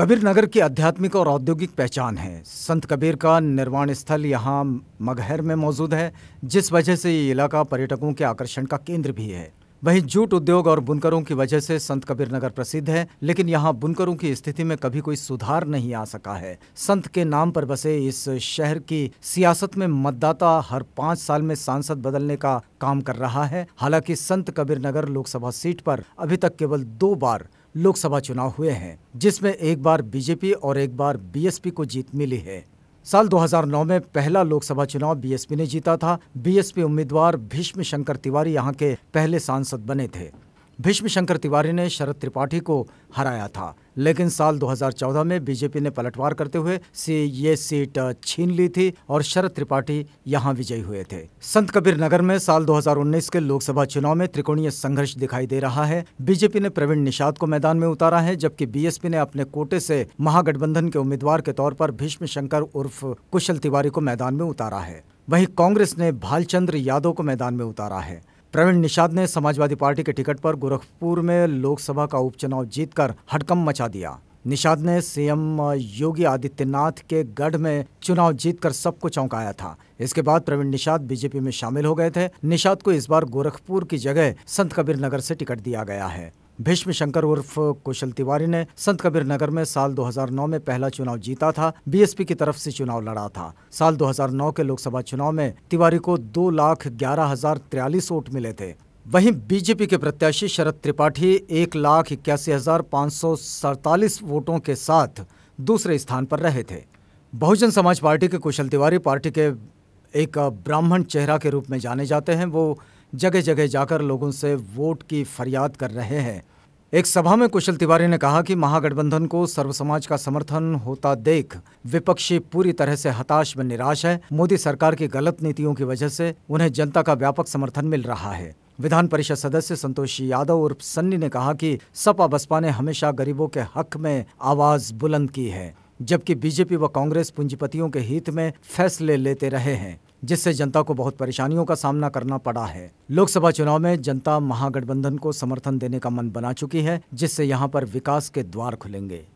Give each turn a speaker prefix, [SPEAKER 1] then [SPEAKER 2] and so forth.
[SPEAKER 1] कबीर नगर की आध्यात्मिक और औद्योगिक पहचान है संत कबीर का निर्माण स्थल यहाँ मगहर में मौजूद है जिस वजह से ये इलाका पर्यटकों के आकर्षण का केंद्र भी है वहीं जूट उद्योग और बुनकरों की वजह से संत कबीर नगर प्रसिद्ध है लेकिन यहाँ बुनकरों की स्थिति में कभी कोई सुधार नहीं आ सका है संत के नाम पर बसे इस शहर की सियासत में मतदाता हर पाँच साल में सांसद बदलने का काम कर रहा है हालांकि संत कबीर नगर लोकसभा सीट पर अभी तक केवल दो बार लोकसभा चुनाव हुए हैं जिसमें एक बार बीजेपी और एक बार बीएसपी को जीत मिली है साल 2009 में पहला लोकसभा चुनाव बीएसपी ने जीता था बीएसपी उम्मीदवार भीष्म शंकर तिवारी यहां के पहले सांसद बने थे भीष्म शंकर तिवारी ने शरद त्रिपाठी को हराया था लेकिन साल 2014 में बीजेपी ने पलटवार करते हुए से ये सीट छीन ली थी और शरद त्रिपाठी यहां विजयी हुए थे संत कबीर नगर में साल 2019 के लोकसभा चुनाव में त्रिकोणीय संघर्ष दिखाई दे रहा है बीजेपी ने प्रवीण निषाद को मैदान में उतारा है जबकि बीएसपी ने अपने कोटे से महागठबंधन के उम्मीदवार के तौर पर भीष्म शंकर उर्फ कुशल तिवारी को मैदान में उतारा है वहीं कांग्रेस ने भालचंद्र यादव को मैदान में उतारा है प्रवीण निषाद ने समाजवादी पार्टी के टिकट पर गोरखपुर में लोकसभा का उपचुनाव जीतकर हड़कम मचा दिया निषाद ने सीएम योगी आदित्यनाथ के गढ़ में चुनाव जीतकर सबको चौंकाया था इसके बाद प्रवीण निषाद बीजेपी में शामिल हो गए थे निषाद को इस बार गोरखपुर की जगह संत कबीर नगर से टिकट दिया गया है भीष्म शंकर उर्फ कुशल तिवारी ने संत कबीर नगर में साल 2009 में पहला चुनाव जीता था बीएसपी की तरफ से चुनाव लड़ा था साल 2009 के लोकसभा चुनाव में तिवारी को दो लाख ग्यारह हजार तिरालीस वोट मिले थे वहीं बीजेपी के प्रत्याशी शरद त्रिपाठी एक लाख इक्यासी हजार पाँच सौ सड़तालीस वोटों के साथ दूसरे स्थान पर रहे थे बहुजन समाज पार्टी के कुशल तिवारी पार्टी के एक ब्राह्मण चेहरा के रूप में जाने जाते हैं वो जगह जगह जाकर लोगों से वोट की फरियाद कर रहे हैं एक सभा में कुशल तिवारी ने कहा कि महागठबंधन को सर्व समाज का समर्थन होता देख विपक्षी पूरी तरह से हताश व निराश है मोदी सरकार की गलत नीतियों की वजह से उन्हें जनता का व्यापक समर्थन मिल रहा है विधान परिषद सदस्य संतोष यादव उर्फ सन्नी ने कहा कि सपा बसपा ने हमेशा गरीबों के हक में आवाज बुलंद की है जबकि बीजेपी व कांग्रेस पूंजीपतियों के हित में फैसले लेते रहे हैं जिससे जनता को बहुत परेशानियों का सामना करना पड़ा है लोकसभा चुनाव में जनता महागठबंधन को समर्थन देने का मन बना चुकी है जिससे यहाँ पर विकास के द्वार खुलेंगे